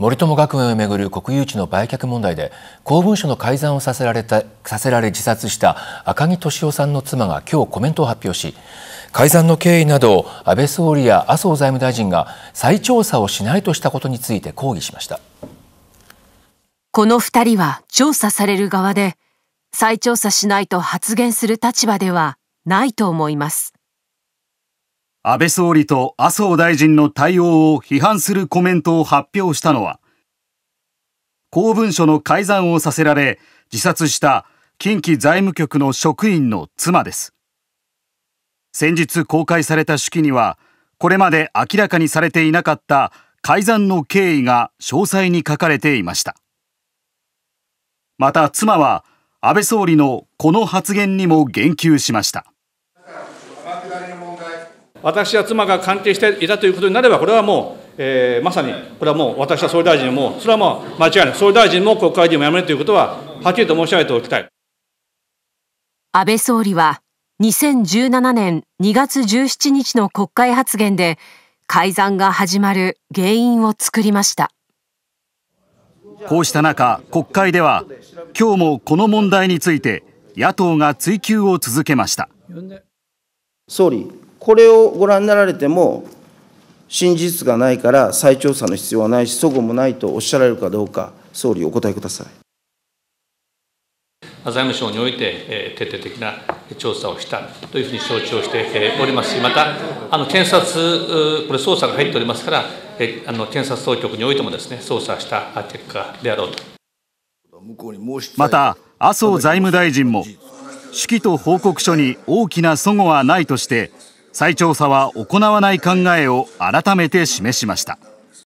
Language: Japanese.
森友学園をめぐる国有地の売却問題で公文書の改ざんをさせられたさせられ自殺した赤木俊夫さんの妻が今日コメントを発表し改ざんの経緯などを安倍総理や麻生財務大臣が再調査をしないとしたことについて抗議しましたこの2人は調査される側で再調査しないと発言する立場ではないと思います安倍総理と麻生大臣の対応を批判するコメントを発表したのは、公文書の改ざんをさせられ自殺した近畿財務局の職員の妻です。先日公開された手記には、これまで明らかにされていなかった改ざんの経緯が詳細に書かれていました。また妻は安倍総理のこの発言にも言及しました。私や妻が関係していたということになれば、これはもう、えー、まさに、これはもう私は総理大臣も、それはもう間違いない、総理大臣も国会議員も辞めるということは、はっきりと申し上げておきたい。安倍総理は、2017年2月17日の国会発言で、改ざんが始まる原因を作りました。こうした中、国会では、今日もこの問題について、野党が追及を続けました。総理これをご覧になられても、真実がないから再調査の必要はないし、そごもないとおっしゃられるかどうか、総理、お答えください。財務省において、徹底的な調査をしたというふうに承知をしておりますし、また、あの検察、これ、捜査が入っておりますから、あの検察当局においてもですね捜査した結果であろうと。また、麻生財務大臣も、指揮と報告書に大きな齟齬はないとして、再調査は行わない考えを改めて示しました。